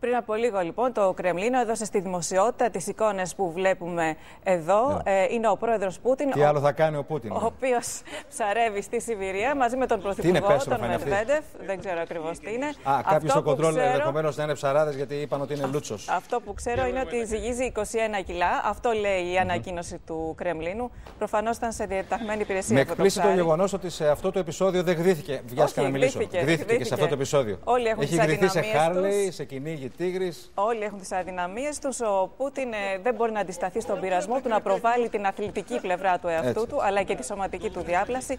Πριν από λίγο λοιπόν το Κρεμλίνο έδωσε στη δημοσιότητα τις εικόνες που βλέπουμε εδώ. Ναι. Ε, είναι ο πρόεδρος Πούτιν. Τι άλλο θα κάνει ο Πούτιν. Ο, οποίος ψαρεύει στη Σιβηρία μαζί με τον πρωθυπουργό, τον Μερβέντεφ. Δεν ξέρω ακριβώς τι είναι. Α, κάποιος στο κοντρόλ ε, ξέρω... ενδεχομένως να είναι ψαράδες γιατί είπαν ότι είναι λούτσος. Αυτό που ξέρω είναι ότι ζυγίζει 21 κιλά. Αυτό λέει η ανακοίνωση mm -hmm. του Κρεμλίνου. προφανώς ήταν σε διαταγμένη υπηρεσία. Με εκπλήσει το, γεγονός ότι σε αυτό το επεισόδιο δεν γδίθηκε. Βιάστηκα να μιλήσω. και σε αυτό το επεισόδιο. Όλοι έχουν Έχει γδυθεί σε Χάρλεϊ, σε κυνήγι Όλοι έχουν τις αδυναμίες τους. Ο Πούτιν ε, δεν μπορεί να αντισταθεί στον πειρασμό του να προβάλλει την αθλητική πλευρά του εαυτού του, αλλά και τη σωματική του διάπλαση.